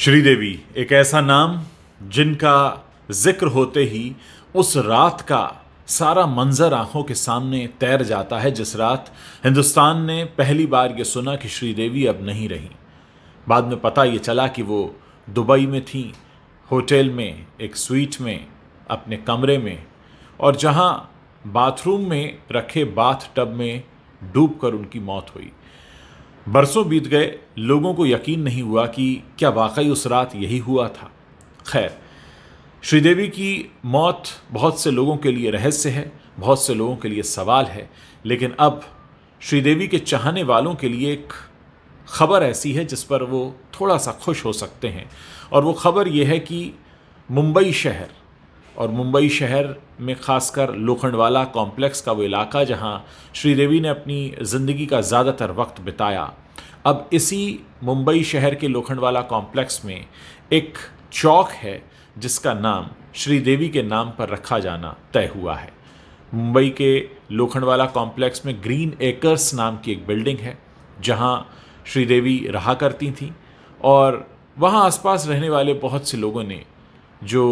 श्रीदेवी एक ऐसा नाम जिनका जिक्र होते ही उस रात का सारा मंजर आंखों के सामने तैर जाता है जिस रात हिंदुस्तान ने पहली बार ये सुना कि श्रीदेवी अब नहीं रही बाद में पता ये चला कि वो दुबई में थी होटल में एक स्वीट में अपने कमरे में और जहाँ बाथरूम में रखे बाथ टब में डूब कर उनकी मौत हुई बरसों बीत गए लोगों को यकीन नहीं हुआ कि क्या वाकई उस रात यही हुआ था खैर श्रीदेवी की मौत बहुत से लोगों के लिए रहस्य है बहुत से लोगों के लिए सवाल है लेकिन अब श्रीदेवी के चाहने वालों के लिए एक खबर ऐसी है जिस पर वो थोड़ा सा खुश हो सकते हैं और वो खबर ये है कि मुंबई शहर और मुंबई शहर में खासकर लोखंडवाला कॉम्प्लेक्स का वो इलाका जहां श्रीदेवी ने अपनी ज़िंदगी का ज़्यादातर वक्त बिताया अब इसी मुंबई शहर के लोखंडवाला कॉम्प्लेक्स में एक चौक है जिसका नाम श्रीदेवी के नाम पर रखा जाना तय हुआ है मुंबई के लोखंडवाला कॉम्प्लेक्स में ग्रीन एकर्स नाम की एक बिल्डिंग है जहाँ श्रीदेवी रहा करती थी और वहाँ आसपास रहने वाले बहुत से लोगों ने जो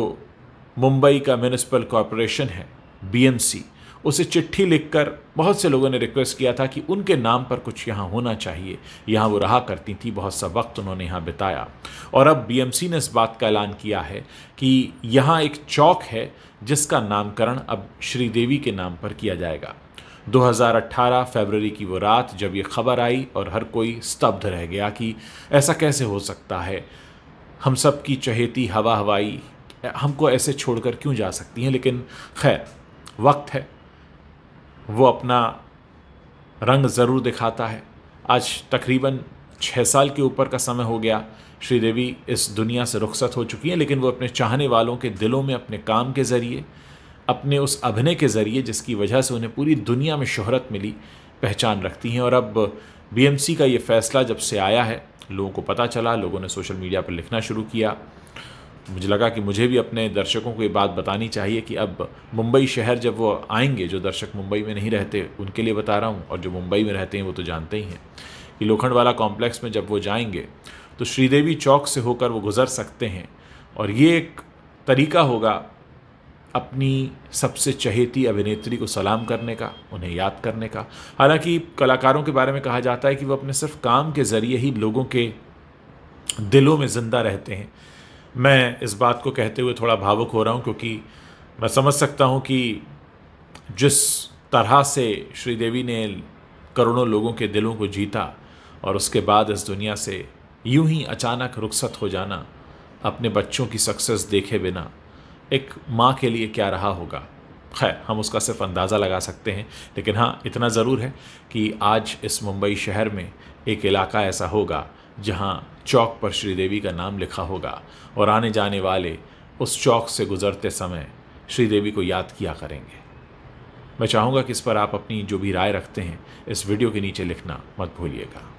मुंबई का म्यूनिसिपल कॉरपोरेशन है बीएमसी उसे चिट्ठी लिखकर बहुत से लोगों ने रिक्वेस्ट किया था कि उनके नाम पर कुछ यहाँ होना चाहिए यहाँ वो रहा करती थी बहुत सा वक्त उन्होंने यहाँ बिताया और अब बीएमसी ने इस बात का ऐलान किया है कि यहाँ एक चौक है जिसका नामकरण अब श्रीदेवी के नाम पर किया जाएगा 2018 फरवरी की वो रात जब ये खबर आई और हर कोई स्तब्ध रह गया कि ऐसा कैसे हो सकता है हम सब की चहेती हवा हवाई हमको ऐसे छोड़कर क्यों जा सकती हैं लेकिन खैर वक्त है वो अपना रंग ज़रूर दिखाता है आज तकरीबन छः साल के ऊपर का समय हो गया श्रीदेवी इस दुनिया से रुखसत हो चुकी हैं लेकिन वो अपने चाहने वालों के दिलों में अपने काम के ज़रिए अपने उस अभिनय के ज़रिए जिसकी वजह से उन्हें पूरी दुनिया में शोहरत मिली पहचान रखती हैं और अब बीएमसी का ये फ़ैसला जब से आया है लोगों को पता चला लोगों ने सोशल मीडिया पर लिखना शुरू किया मुझे लगा कि मुझे भी अपने दर्शकों को ये बात बतानी चाहिए कि अब मुंबई शहर जब वो आएंगे जो दर्शक मुंबई में नहीं रहते उनके लिए बता रहा हूँ और जो मुंबई में रहते हैं वो तो जानते ही हैं कि लोखंडवाला कॉम्प्लेक्स में जब वो जाएंगे तो श्रीदेवी चौक से होकर वो गुज़र सकते हैं और ये एक तरीका होगा अपनी सबसे चहेती अभिनेत्री को सलाम करने का उन्हें याद करने का हालांकि कलाकारों के बारे में कहा जाता है कि वो अपने सिर्फ काम के ज़रिए ही लोगों के दिलों में ज़िंदा रहते हैं मैं इस बात को कहते हुए थोड़ा भावुक हो रहा हूँ क्योंकि मैं समझ सकता हूँ कि जिस तरह से श्रीदेवी ने करोड़ों लोगों के दिलों को जीता और उसके बाद इस दुनिया से यूं ही अचानक रुखसत हो जाना अपने बच्चों की सक्सेस देखे बिना एक माँ के लिए क्या रहा होगा खैर हम उसका सिर्फ अंदाज़ा लगा सकते हैं लेकिन हाँ इतना ज़रूर है कि आज इस मुंबई शहर में एक इलाका ऐसा होगा जहां चौक पर श्रीदेवी का नाम लिखा होगा और आने जाने वाले उस चौक से गुजरते समय श्रीदेवी को याद किया करेंगे मैं चाहूँगा कि इस पर आप अपनी जो भी राय रखते हैं इस वीडियो के नीचे लिखना मत भूलिएगा